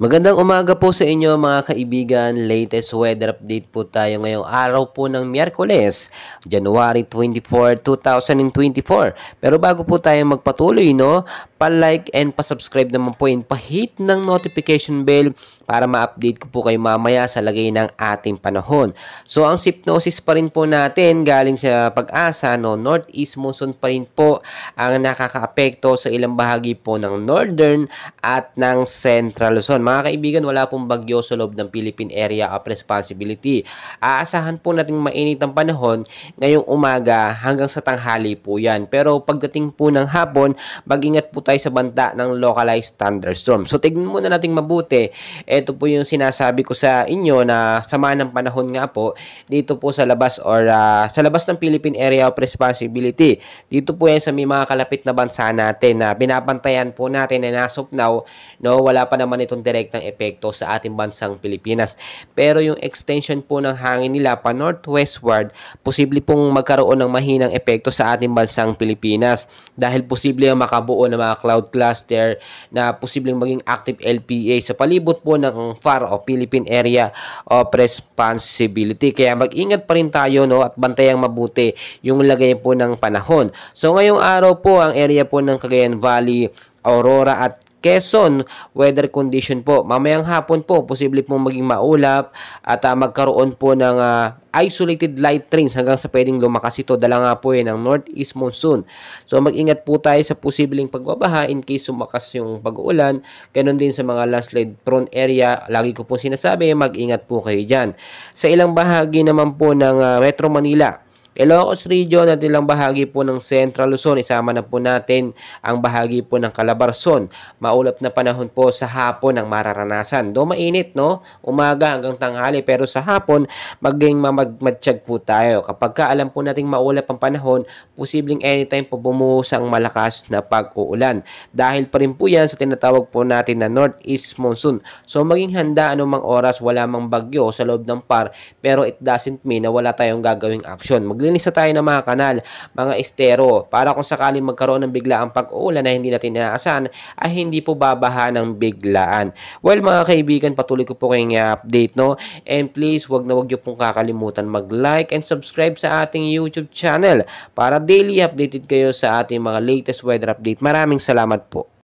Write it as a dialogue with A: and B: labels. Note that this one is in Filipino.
A: Magandang umaga po sa inyo mga kaibigan. Latest weather update po tayo ngayong araw po ng Miyerkules, January 24, 2024. Pero bago po tayo magpatuloy, no, pa-like and pa-subscribe naman po and pa-hit ng notification bell para ma-update ko po kayo mamaya sa lagay ng ating panahon. So ang sipnosis pa rin po natin galing sa pag-asa, no, northeast monsoon pa rin po ang nakakaapekto sa ilang bahagi po ng northern at ng central zone mga kaibigan, wala pong bagyo sa loob ng Philippine Area of Responsibility. Aasahan po natin mainit ang panahon ngayong umaga hanggang sa tanghali po yan. Pero pagdating po ng hapon, mag-ingat po tayo sa banta ng localized thunderstorm. So tignan muna natin mabuti. Ito po yung sinasabi ko sa inyo na sama ng panahon nga po dito po sa labas or uh, sa labas ng Philippine Area of Responsibility. Dito po yan sa may mga kalapit na bansa natin na binabantayan po natin na now, no, wala pa naman itong direct direktang epekto sa ating bansang Pilipinas. Pero yung extension po ng hangin nila pa northwestward, posible pong magkaroon ng mahinang epekto sa ating bansang Pilipinas dahil posible ang makabuo ng mga cloud cluster na posibleng maging active LPA sa palibot po ng FAR o Philippine Area of Responsibility. Kaya mag-ingat pa rin tayo no, at bantayang mabuti yung lagay po ng panahon. So ngayong araw po ang area po ng Cagayan Valley Aurora at Quezon, weather condition po. Mamayang hapon po, posible pong maging maulap at uh, magkaroon po ng uh, isolated light rains hanggang sa pwedeng lumakas ito. Dala nga po eh, ng northeast monsoon. So mag-ingat po tayo sa posibleng pagbabaha in case sumakas yung pag-uulan. Ganon din sa mga landslide prone area. Lagi ko po sinasabi, mag-ingat po kayo dyan. Sa ilang bahagi naman po ng uh, Metro Manila, Ilocos Region at ilang bahagi po ng Central Luzon. Isama na po natin ang bahagi po ng Calabarzon. Maulap na panahon po sa hapon ang mararanasan. Do mainit no? Umaga hanggang tanghali pero sa hapon maging mamagmatsyag po tayo. Kapag ka alam po nating maulap ang panahon, posibleng anytime po bumuhos ang malakas na pag-uulan. Dahil pa rin po yan sa tinatawag po natin na northeast monsoon. So maging handa anumang oras wala mang bagyo sa loob ng par pero it doesn't mean na wala tayong gagawing action. Magli maglinis na tayo ng mga kanal, mga estero, para kung sakaling magkaroon ng biglaang pag-uulan na hindi natin inaasahan, ay hindi po babaha ng biglaan. Well, mga kaibigan, patuloy ko po kayong update, no? And please, wag na wag niyo pong kakalimutan mag-like and subscribe sa ating YouTube channel para daily updated kayo sa ating mga latest weather update. Maraming salamat po.